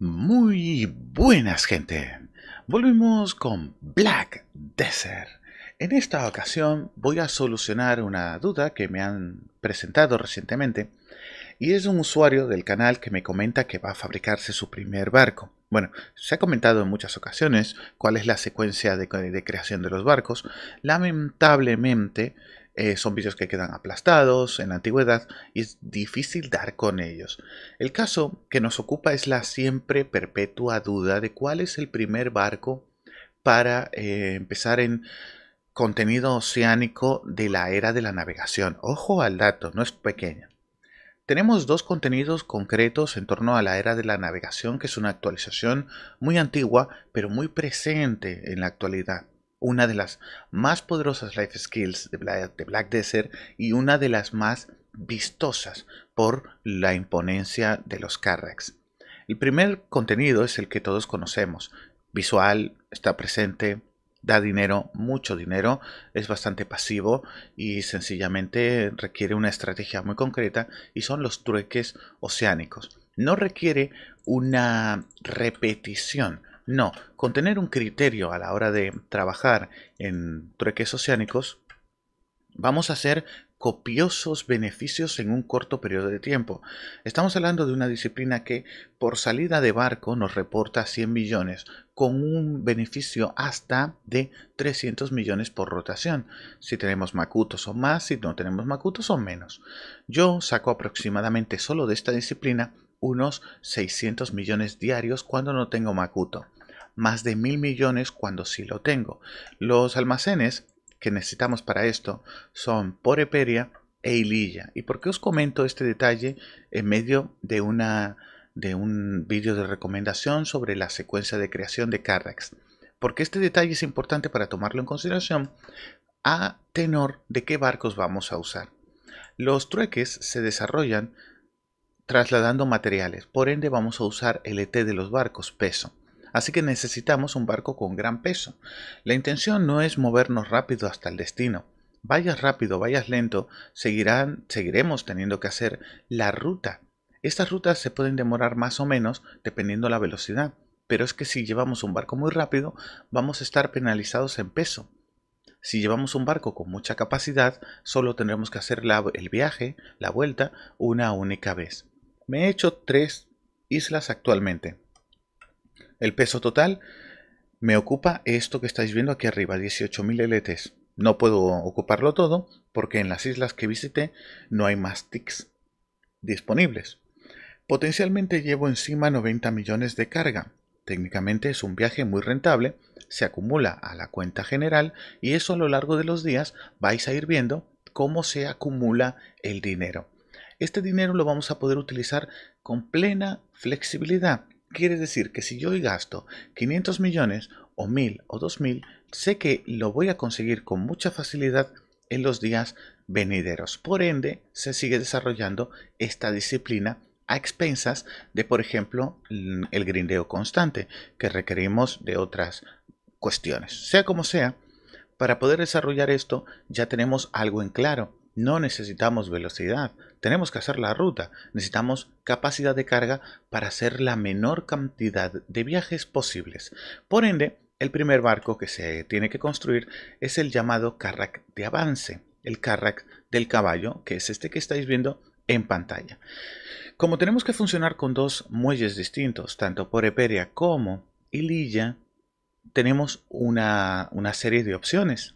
Muy buenas gente, volvemos con Black Desert. En esta ocasión voy a solucionar una duda que me han presentado recientemente y es un usuario del canal que me comenta que va a fabricarse su primer barco. Bueno, se ha comentado en muchas ocasiones cuál es la secuencia de, de creación de los barcos. Lamentablemente eh, son vídeos que quedan aplastados en la antigüedad y es difícil dar con ellos. El caso que nos ocupa es la siempre perpetua duda de cuál es el primer barco para eh, empezar en contenido oceánico de la era de la navegación. Ojo al dato, no es pequeño. Tenemos dos contenidos concretos en torno a la era de la navegación, que es una actualización muy antigua, pero muy presente en la actualidad una de las más poderosas life skills de Black, Desert y una de las más vistosas por la imponencia de los Carracks. El primer contenido es el que todos conocemos. Visual, está presente, da dinero, mucho dinero, es bastante pasivo y sencillamente requiere una estrategia muy concreta y son los trueques oceánicos. No requiere una repetición no, con tener un criterio a la hora de trabajar en trueques oceánicos, vamos a hacer copiosos beneficios en un corto periodo de tiempo. Estamos hablando de una disciplina que por salida de barco nos reporta 100 millones, con un beneficio hasta de 300 millones por rotación, si tenemos macutos o más, si no tenemos macutos o menos. Yo saco aproximadamente solo de esta disciplina unos 600 millones diarios cuando no tengo macuto más de mil millones cuando sí lo tengo. Los almacenes que necesitamos para esto son Poreperia e Ililla. ¿Y por qué os comento este detalle en medio de una de un vídeo de recomendación sobre la secuencia de creación de Carrax? Porque este detalle es importante para tomarlo en consideración a tenor de qué barcos vamos a usar. Los trueques se desarrollan trasladando materiales, por ende vamos a usar el ET de los barcos, peso así que necesitamos un barco con gran peso. La intención no es movernos rápido hasta el destino. Vayas rápido, vayas lento, seguirán, seguiremos teniendo que hacer la ruta. Estas rutas se pueden demorar más o menos dependiendo la velocidad, pero es que si llevamos un barco muy rápido, vamos a estar penalizados en peso. Si llevamos un barco con mucha capacidad, solo tendremos que hacer el viaje, la vuelta, una única vez. Me he hecho tres islas actualmente. El peso total me ocupa esto que estáis viendo aquí arriba, 18.000 LTs. No puedo ocuparlo todo porque en las islas que visité no hay más TICs disponibles. Potencialmente llevo encima 90 millones de carga. Técnicamente es un viaje muy rentable, se acumula a la cuenta general y eso a lo largo de los días vais a ir viendo cómo se acumula el dinero. Este dinero lo vamos a poder utilizar con plena flexibilidad quiere decir que si yo hoy gasto 500 millones o 1000 o 2000, sé que lo voy a conseguir con mucha facilidad en los días venideros. Por ende, se sigue desarrollando esta disciplina a expensas de, por ejemplo, mm, el grindeo constante que requerimos de otras cuestiones. Sea como sea, para poder desarrollar esto ya tenemos algo en claro no necesitamos velocidad, tenemos que hacer la ruta, necesitamos capacidad de carga para hacer la menor cantidad de viajes posibles. Por ende, el primer barco que se tiene que construir es el llamado carrack de avance, el carrack del caballo, que es este que estáis viendo en pantalla. Como tenemos que funcionar con dos muelles distintos, tanto por Eperia como Ililla, tenemos una, una serie de opciones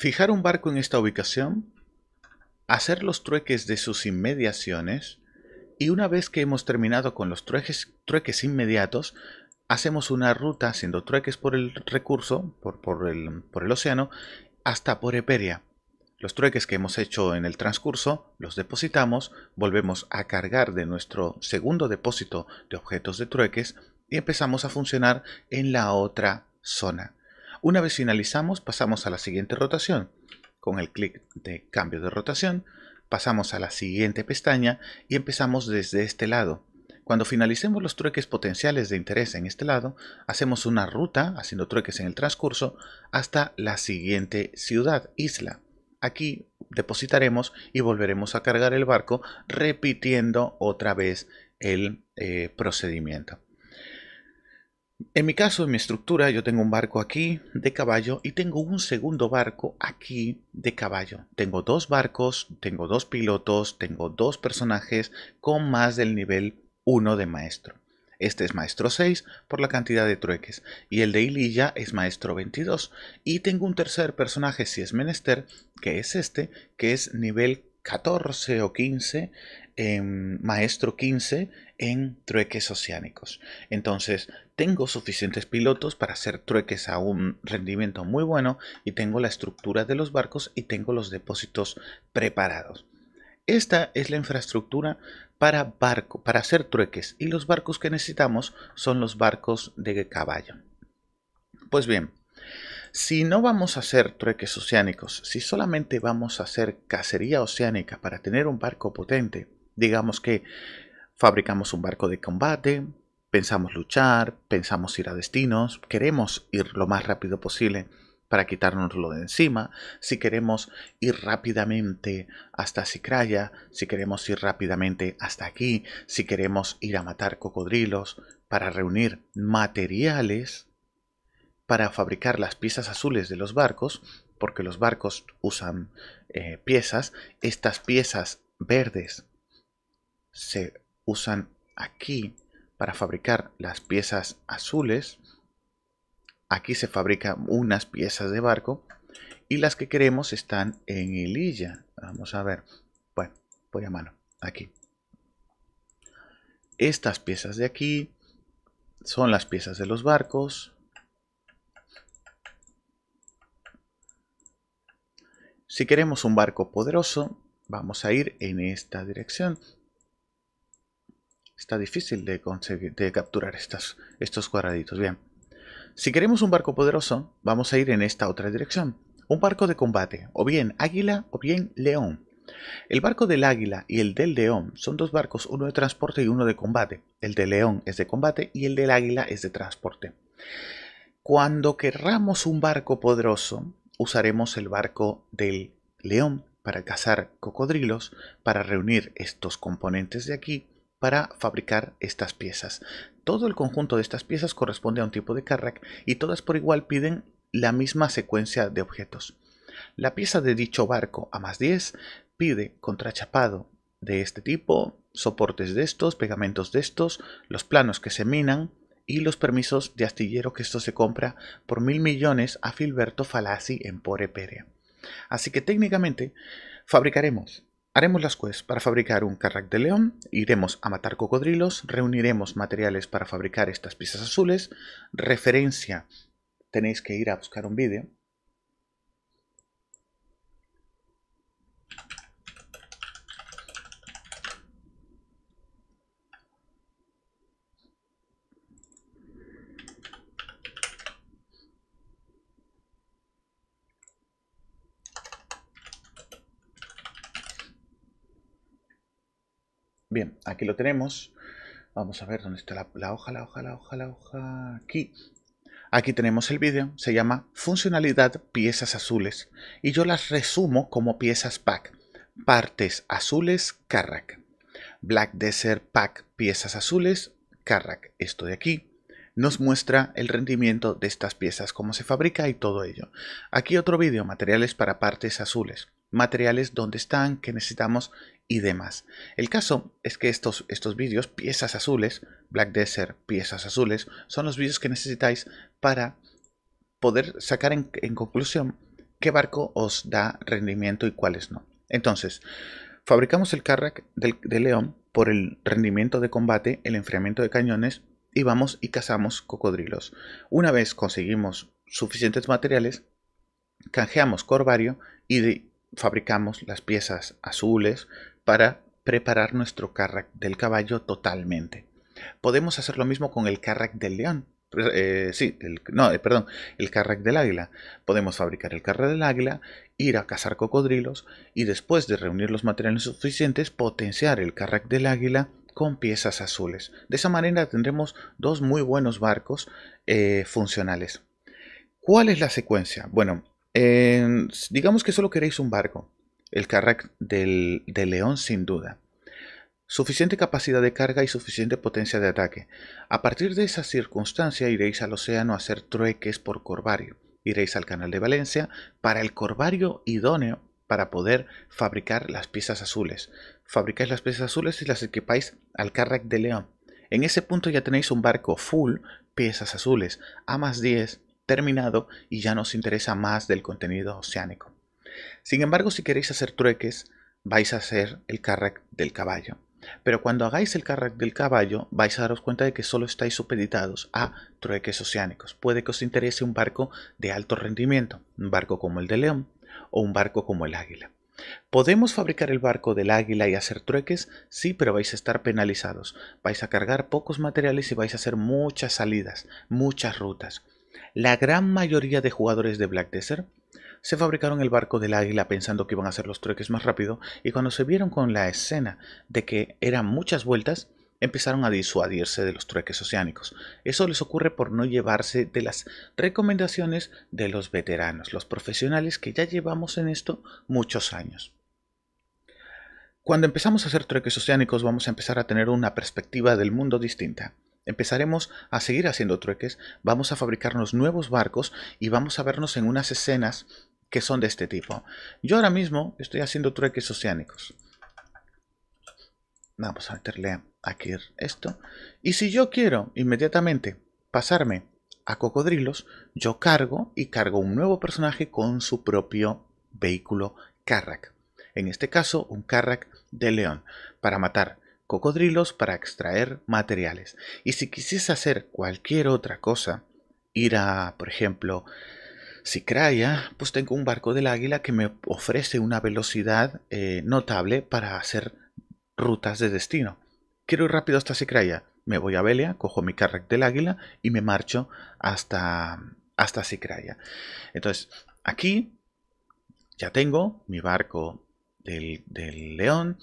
Fijar un barco en esta ubicación, hacer los trueques de sus inmediaciones y una vez que hemos terminado con los trueques, inmediatos, hacemos una ruta haciendo trueques por el recurso, por el océano, hasta por Eperia. Los trueques que hemos hecho en el transcurso los depositamos, volvemos a cargar de nuestro segundo depósito de objetos de trueques y empezamos a funcionar en la otra zona. Una vez finalizamos, pasamos a la siguiente rotación. Con el clic de cambio de rotación, pasamos a la siguiente pestaña y empezamos desde este lado. Cuando finalicemos los trueques potenciales de interés en este lado, hacemos una ruta, haciendo trueques en el transcurso, hasta la siguiente ciudad, isla. Aquí depositaremos y volveremos a cargar el barco repitiendo otra vez el eh, procedimiento. En mi caso, en mi estructura, yo tengo un barco aquí de caballo y tengo un segundo barco aquí de caballo. Tengo dos barcos, tengo dos pilotos, tengo dos personajes con más del nivel 1 de maestro. Este es maestro 6 por la cantidad de trueques y el de Ililla es maestro 22. Y tengo un tercer personaje si es menester, que es este, que es nivel 14 o 15 Em, maestro 15 en trueques oceánicos. Entonces, tengo suficientes pilotos para hacer trueques a un rendimiento muy bueno y tengo la estructura de los barcos y tengo los depósitos preparados. Esta es la infraestructura para barco, para hacer trueques y los barcos que necesitamos son los barcos de caballo. Pues bien, si no vamos a hacer trueques oceánicos, si solamente vamos a hacer cacería oceánica para tener un barco potente, Digamos que fabricamos un barco de combate, pensamos luchar, pensamos ir a destinos, queremos ir lo más rápido posible para quitárnoslo de encima, si queremos ir rápidamente hasta Sicraya, si queremos ir rápidamente hasta aquí, si queremos ir a matar cocodrilos para reunir materiales para fabricar las piezas azules de los barcos, porque los barcos usan eh, piezas, estas piezas verdes se usan aquí para fabricar las piezas azules. Aquí se fabrican unas piezas de barco y las que queremos están en Illa. Vamos a ver. Bueno, voy a mano. Aquí. Estas piezas de aquí son las piezas de los barcos. Si queremos un barco poderoso, vamos a ir en esta dirección. Está difícil de, de capturar estos cuadraditos. Bien. Si queremos un barco poderoso, vamos a ir en esta otra dirección. Un barco de combate, o bien águila o bien león. El barco del águila y el del león son dos barcos, uno de transporte y uno de combate. El del león es de combate y el del águila es de transporte. Cuando querramos un barco poderoso, usaremos el barco del león para cazar cocodrilos, para reunir estos componentes de aquí para fabricar estas piezas. Todo el conjunto de estas piezas corresponde a un tipo de carrack y todas por igual piden la misma secuencia de objetos. La pieza de dicho barco a más 10 pide contrachapado de este tipo, soportes de estos, pegamentos de estos, los planos que se minan y los permisos de astillero que esto se compra por mil millones a Filberto Falassi en Pore Así que técnicamente fabricaremos Haremos las quests para fabricar un carrack de león, iremos a matar cocodrilos, reuniremos materiales para fabricar estas piezas azules, referencia, tenéis que ir a buscar un vídeo, Bien, aquí lo tenemos. Vamos a ver dónde está la, hoja, la hoja, la hoja, la hoja. Aquí. Aquí tenemos el vídeo, se llama Funcionalidad Piezas Azules y yo las resumo como piezas pack. Partes azules, Carrack. Black Desert Pack Piezas Azules, Carrack. Esto de aquí nos muestra el rendimiento de estas piezas, cómo se fabrica y todo ello. Aquí otro vídeo, materiales para partes azules materiales, donde están, que necesitamos y demás. El caso es que estos, estos vídeos, piezas azules, Black Desert, piezas azules, son los vídeos que necesitáis para poder sacar en, conclusión qué barco os da rendimiento y cuáles no. Entonces, fabricamos el carrack del, de León por el rendimiento de combate, el enfriamiento de cañones y vamos y cazamos cocodrilos. Una vez conseguimos suficientes materiales, canjeamos Corvario y, de, fabricamos las piezas azules para preparar nuestro carrack del caballo totalmente. Podemos hacer lo mismo con el carrack del león. Eh, sí, no, eh, perdón, el carrack del águila. Podemos fabricar el carrack del águila, ir a cazar cocodrilos y después de reunir los materiales suficientes, potenciar el carrack del águila con piezas azules. De esa manera tendremos dos muy buenos barcos eh, funcionales. ¿Cuál es la secuencia? Bueno, Em, digamos que solo queréis un barco, el Carrack del, León sin duda. Suficiente capacidad de carga y suficiente potencia de ataque. A partir de esa circunstancia iréis al océano a hacer trueques por Corvario. Iréis al canal de Valencia para el Corvario idóneo para poder fabricar las piezas azules. Fabricáis las piezas azules y las equipáis al Carrack de León. En ese punto ya tenéis un barco full piezas azules, a más 10 terminado y ya nos interesa más del contenido oceánico. Sin embargo, si queréis hacer trueques, vais a hacer el carrack del caballo. Pero cuando hagáis el carrack del caballo, vais a daros cuenta de que solo estáis supeditados a trueques oceánicos. Puede que os interese un barco de alto rendimiento, un barco como el de León o un barco como el Águila. ¿Podemos fabricar el barco del águila y hacer trueques? Sí, pero vais a estar penalizados. Vais a cargar pocos materiales y vais a hacer muchas salidas, muchas rutas. La gran mayoría de jugadores de Black Desert se fabricaron el barco del águila pensando que iban a hacer los trueques más rápido y cuando se vieron con la escena de que eran muchas vueltas, empezaron a disuadirse de los trueques oceánicos. Eso les ocurre por no llevarse de las recomendaciones de los veteranos, los profesionales que ya llevamos en esto muchos años. Cuando empezamos a hacer trueques oceánicos vamos a empezar a tener una perspectiva del mundo distinta. Empezaremos a seguir haciendo trueques, vamos a fabricarnos nuevos barcos y vamos a vernos en unas escenas que son de este tipo. Yo ahora mismo estoy haciendo trueques oceánicos. Vamos a meterle aquí esto. Y si yo quiero inmediatamente pasarme a cocodrilos, yo cargo y cargo un nuevo personaje con su propio vehículo Carrack. En este caso, un Carrack de león para matar cocodrilos para extraer materiales. Y si quisiese hacer cualquier otra cosa, ir a, por ejemplo, Sicraya, pues tengo un barco del águila que me ofrece una velocidad eh, notable para hacer rutas de destino. Quiero ir rápido hasta Sicraya. Me voy a Belia, cojo mi carrack del águila y me marcho hasta, hasta Sicraya. Entonces, aquí ya tengo mi barco del, del león,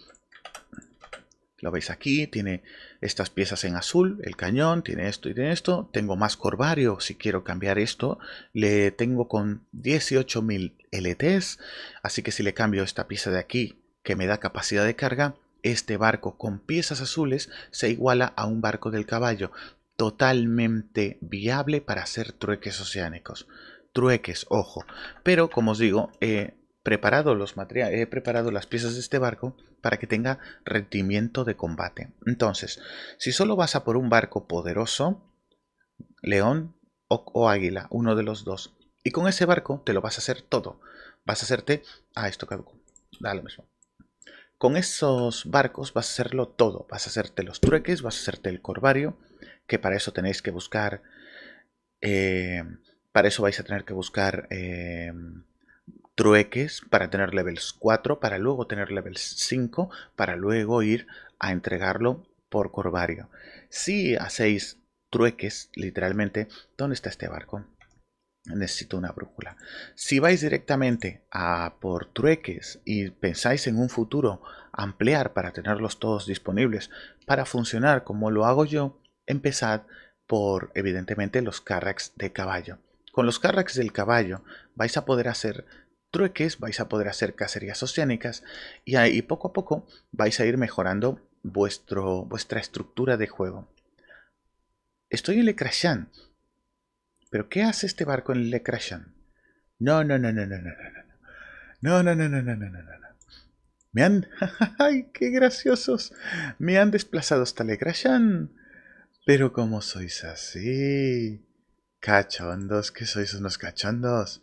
lo veis aquí, tiene estas piezas en azul, el cañón, tiene esto y tiene esto. Tengo más corvario, si quiero cambiar esto, le tengo con 18.000 LTs. Así que si le cambio esta pieza de aquí, que me da capacidad de carga, este barco con piezas azules se iguala a un barco del caballo, totalmente viable para hacer trueques oceánicos. Trueques, ojo. Pero como os digo, eh, preparado los materiales, he preparado las piezas de este barco para que tenga rendimiento de combate. Entonces, si solo vas a por un barco poderoso, león o, águila, uno de los dos, y con ese barco te lo vas a hacer todo. Vas a hacerte... Ah, esto caducó. Da lo mismo. Con esos barcos vas a hacerlo todo. Vas a hacerte los trueques, vas a hacerte el corvario, que para eso tenéis que buscar... Eh, para eso vais a tener que buscar... Eh, trueques para tener levels 4, para luego tener levels 5, para luego ir a entregarlo por corvario. Si hacéis trueques, literalmente, ¿dónde está este barco? Necesito una brújula. Si vais directamente a por trueques y pensáis en un futuro ampliar para tenerlos todos disponibles para funcionar como lo hago yo, empezad por evidentemente los carracks de caballo. Con los carracks del caballo vais a poder hacer trueques, vais a poder hacer cacerías oceánicas y ahí poco a poco vais a ir mejorando vuestro, vuestra estructura de juego. Estoy en Le ¿Pero qué hace este barco en Le No, no, no, no, no, no, no, no. No, no, no, no, no, no, no, Me han... ¡Ay, qué graciosos! Me han desplazado hasta Le Pero ¿cómo sois así... Cachondos, que sois unos cachondos.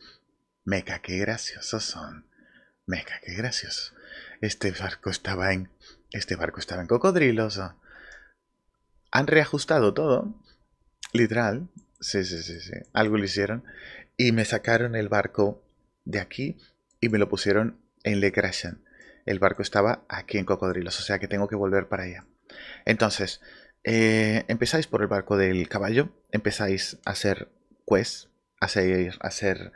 Meca, qué graciosos son. Meca, qué graciosos. Este barco estaba en. Este barco estaba en cocodrilos. Han reajustado todo. Literal. Sí, sí, sí, sí. Algo lo hicieron. Y me sacaron el barco de aquí y me lo pusieron en Le El barco estaba aquí en Cocodrilos, o sea que tengo que volver para allá. Entonces, eh, empezáis por el barco del caballo, empezáis a hacer quests, a hacer, a hacer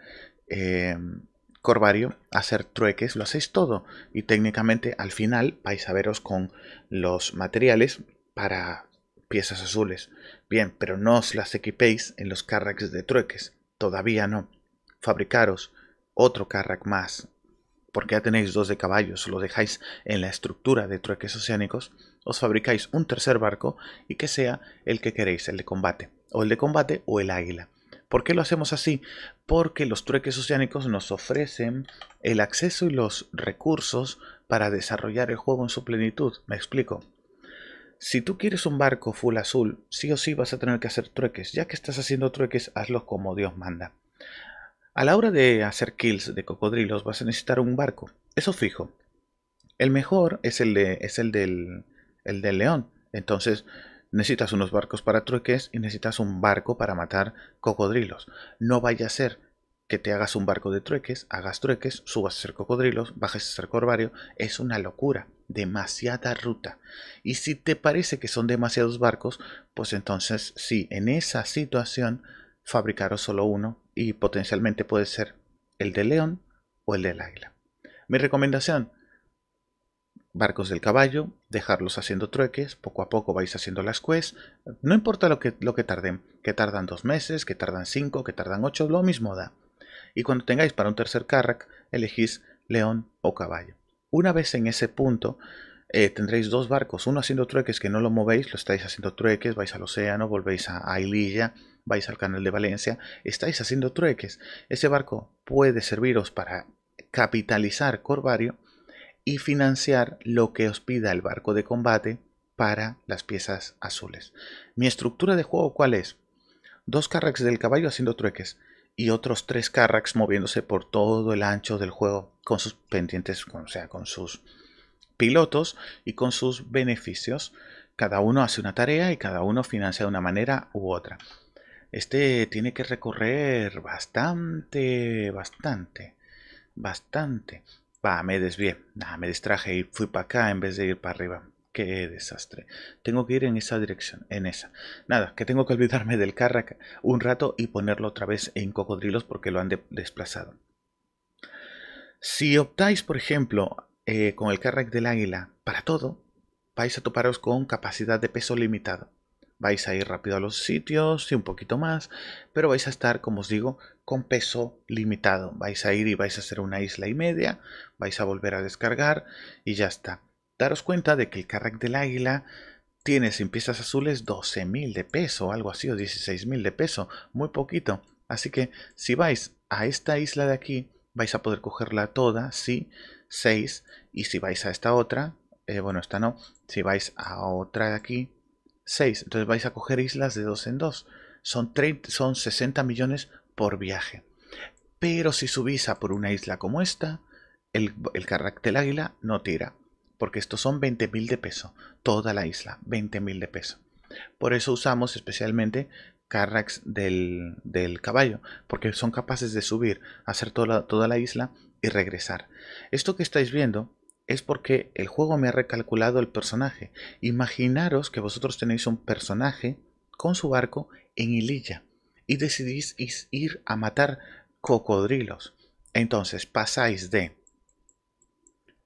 Em, Corvario hacer trueques, lo hacéis todo y técnicamente al final vais a veros con los materiales para piezas azules. Bien, pero no os las equipéis en los carracks de trueques, todavía no. Fabricaros otro carrack más, porque ya tenéis dos de caballos, lo dejáis en la estructura de trueques oceánicos, os fabricáis un tercer barco y que sea el que queréis, el de combate, o el de combate o el águila. ¿Por qué lo hacemos así? Porque los trueques oceánicos nos ofrecen el acceso y los recursos para desarrollar el juego en su plenitud. Me explico. Si tú quieres un barco full azul, sí o sí vas a tener que hacer trueques. Ya que estás haciendo trueques, hazlo como Dios manda. A la hora de hacer kills de cocodrilos vas a necesitar un barco. Eso fijo. El mejor es el, de, es el el del león. Entonces, Necesitas unos barcos para trueques y necesitas un barco para matar cocodrilos. No vaya a ser que te hagas un barco de trueques, hagas trueques, subas a ser cocodrilos, bajes a ser corvario. Es una locura. Demasiada ruta. Y si te parece que son demasiados barcos, pues entonces sí, en esa situación fabricaros solo uno y potencialmente puede ser el de león o el del águila. Mi recomendación, barcos del caballo, dejarlos haciendo trueques, poco a poco vais haciendo las quests, no importa lo que, lo que tarden, que tardan dos meses, que tardan cinco, que tardan ocho, lo mismo da. Y cuando tengáis para un tercer carrack, elegís león o caballo. Una vez en ese punto, eh, tendréis dos barcos, uno haciendo trueques que no lo movéis, lo estáis haciendo trueques, vais al océano, volvéis a, a Ililla, vais al canal de Valencia, estáis haciendo trueques. Ese barco puede serviros para capitalizar Corvario y financiar lo que os pida el barco de combate para las piezas azules. Mi estructura de juego cuál es? Dos carracks del caballo haciendo trueques y otros tres carracks moviéndose por todo el ancho del juego con sus pendientes, o sea, con sus pilotos y con sus beneficios. Cada uno hace una tarea y cada uno financia de una manera u otra. Este tiene que recorrer bastante, bastante, bastante me desvié. me distraje y fui para acá en vez de ir para arriba. Qué desastre. Tengo que ir en esa dirección, en esa. Nada, que tengo que olvidarme del Carrack un rato y ponerlo otra vez en cocodrilos porque lo han desplazado. Si optáis, por ejemplo, eh, con el Carrack del Águila para todo, vais a toparos con capacidad de peso limitado vais a ir rápido a los sitios y un poquito más, pero vais a estar, como os digo, con peso limitado. Vais a ir y vais a hacer una isla y media, vais a volver a descargar y ya está. Daros cuenta de que el carrack del águila tiene sin piezas azules 12.000 de peso, algo así, o 16.000 de peso, muy poquito. Así que si vais a esta isla de aquí, vais a poder cogerla toda, sí, 6, y si vais a esta otra, eh, bueno, esta no, si vais a otra de aquí, 6. Entonces vais a coger islas de dos en dos, Son, son 60 millones por viaje. Pero si subís a por una isla como esta, el, el del águila no tira. Porque estos son 20.000 de peso. Toda la isla, 20.000 de peso. Por eso usamos especialmente carracks del, del, caballo, porque son capaces de subir, hacer toda toda la isla y regresar. Esto que estáis viendo es porque el juego me ha recalculado el personaje. Imaginaros que vosotros tenéis un personaje con su barco en Ililla y decidís ir a matar cocodrilos. Entonces pasáis de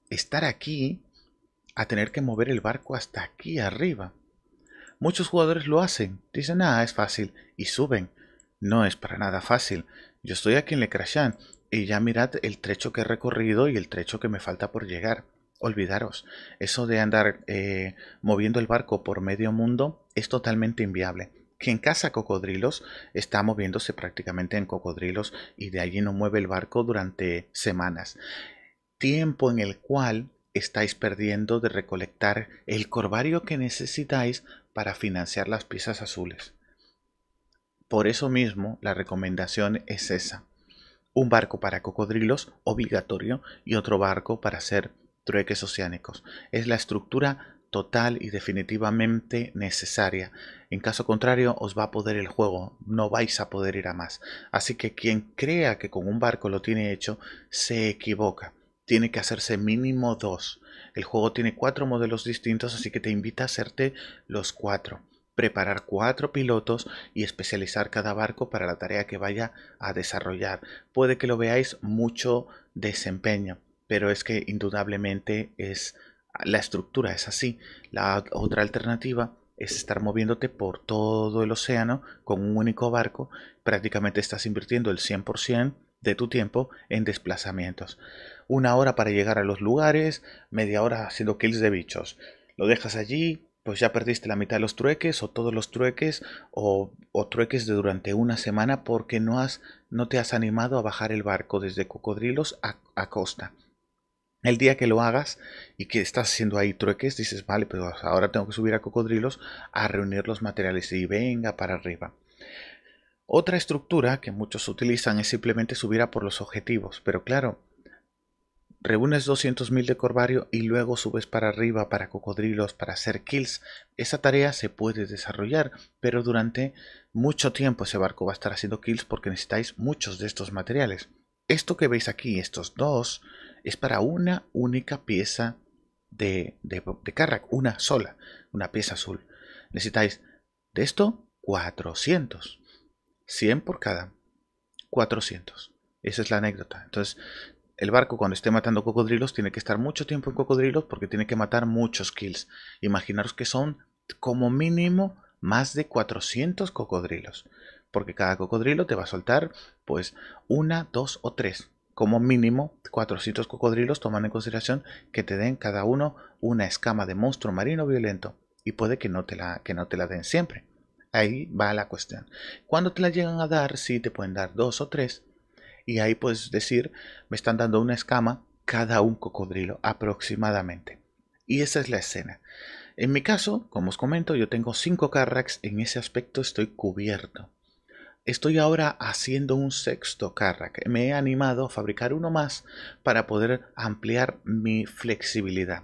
estar aquí a tener que mover el barco hasta aquí arriba. Muchos jugadores lo hacen, dicen, ah, es fácil, y suben. No es para nada fácil. Yo estoy aquí en le crashan. Y ya mirad el trecho que he recorrido y el trecho que me falta por llegar. Olvidaros, eso de andar eh, moviendo el barco por medio mundo es totalmente inviable. Quien caza cocodrilos está moviéndose prácticamente en cocodrilos y de allí no mueve el barco durante semanas. Tiempo en el cual estáis perdiendo de recolectar el corvario que necesitáis para financiar las piezas azules. Por eso mismo la recomendación es esa un barco para cocodrilos obligatorio y otro barco para hacer trueques oceánicos. Es la estructura total y definitivamente necesaria. En caso contrario, os va a poder el juego, no vais a poder ir a más. Así que quien crea que con un barco lo tiene hecho, se equivoca. Tiene que hacerse mínimo dos. El juego tiene cuatro modelos distintos, así que te invita a hacerte los cuatro preparar cuatro pilotos y especializar cada barco para la tarea que vaya a desarrollar. Puede que lo veáis mucho desempeño, pero es que indudablemente es la estructura es así. La otra alternativa es estar moviéndote por todo el océano con un único barco. Prácticamente estás invirtiendo el 100% de tu tiempo en desplazamientos. Una hora para llegar a los lugares, media hora haciendo kills de bichos. Lo dejas allí, pues ya perdiste la mitad de los trueques o todos los trueques o, trueques de durante una semana porque no, has, no te has animado a bajar el barco desde cocodrilos a, a costa. El día que lo hagas y que estás haciendo ahí trueques, dices, vale, pero ahora tengo que subir a cocodrilos a reunir los materiales y venga para arriba. Otra estructura que muchos utilizan es simplemente subir a por los objetivos, pero claro, Reúnes 200.000 de corvario y luego subes para arriba para cocodrilos, para hacer kills. Esa tarea se puede desarrollar, pero durante mucho tiempo ese barco va a estar haciendo kills porque necesitáis muchos de estos materiales. Esto que veis aquí, estos dos, es para una única pieza de, de Carrack, una sola, una pieza azul. Necesitáis de esto 400, 100 por cada, 400. Esa es la anécdota. Entonces, el barco cuando esté matando cocodrilos tiene que estar mucho tiempo en cocodrilos porque tiene que matar muchos kills. Imaginaros que son como mínimo más de 400 cocodrilos. Porque cada cocodrilo te va a soltar pues una, dos o tres. Como mínimo 400 cocodrilos tomando en consideración que te den cada uno una escama de monstruo marino violento. Y puede que no te la, que no te la den siempre. Ahí va la cuestión. Cuando te la llegan a dar, si te pueden dar dos o tres, y ahí puedes decir, me están dando una escama cada un cocodrilo aproximadamente. Y esa es la escena. En mi caso, como os comento, yo tengo cinco carracks en ese aspecto estoy cubierto. Estoy ahora haciendo un sexto carrack. Me he animado a fabricar uno más para poder ampliar mi flexibilidad.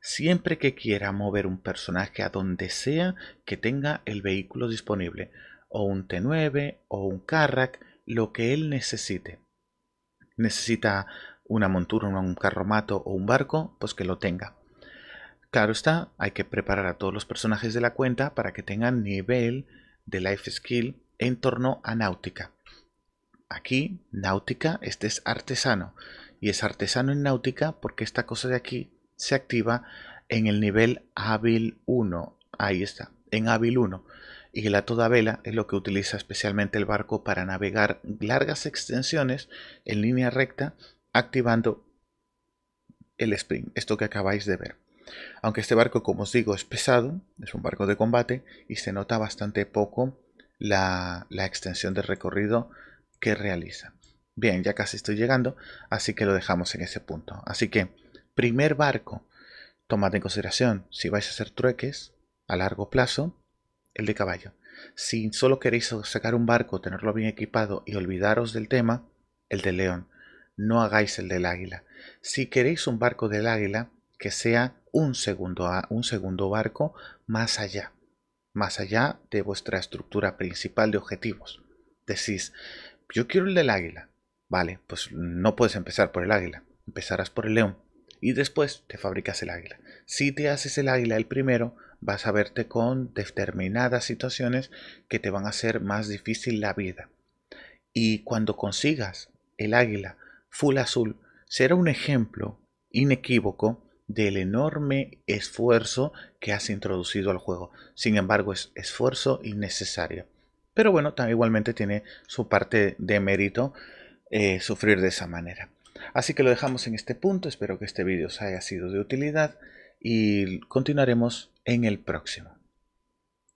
Siempre que quiera mover un personaje a donde sea que tenga el vehículo disponible, o un T9 o un carrack, lo que él necesite. Necesita una montura, un carromato o un barco, pues que lo tenga. Claro está, hay que preparar a todos los personajes de la cuenta para que tengan nivel de life skill en torno a náutica. Aquí, náutica, este es artesano. Y es artesano en náutica porque esta cosa de aquí se activa en el nivel hábil 1. Ahí está, en hábil 1 y la toda vela es lo que utiliza especialmente el barco para navegar largas extensiones en línea recta activando el sprint, esto que acabáis de ver. Aunque este barco, como os digo, es pesado, es un barco de combate y se nota bastante poco la, extensión de recorrido que realiza. Bien, ya casi estoy llegando, así que lo dejamos en ese punto. Así que, primer barco, tomad en consideración si vais a hacer trueques a largo plazo, el de caballo. Si solo queréis sacar un barco, tenerlo bien equipado y olvidaros del tema, el de león. No hagáis el del águila. Si queréis un barco del águila, que sea un segundo, un segundo barco más allá, más allá de vuestra estructura principal de objetivos. Decís, yo quiero el del águila. Vale, pues no puedes empezar por el águila, empezarás por el león y después te fabricas el águila. Si te haces el águila el primero, vas a verte con determinadas situaciones que te van a hacer más difícil la vida. Y cuando consigas el águila full azul, será un ejemplo inequívoco del enorme esfuerzo que has introducido al juego. Sin embargo, es esfuerzo innecesario. Pero bueno, igualmente tiene su parte de mérito eh, sufrir de esa manera. Así que lo dejamos en este punto, espero que este vídeo os haya sido de utilidad y continuaremos en el próximo.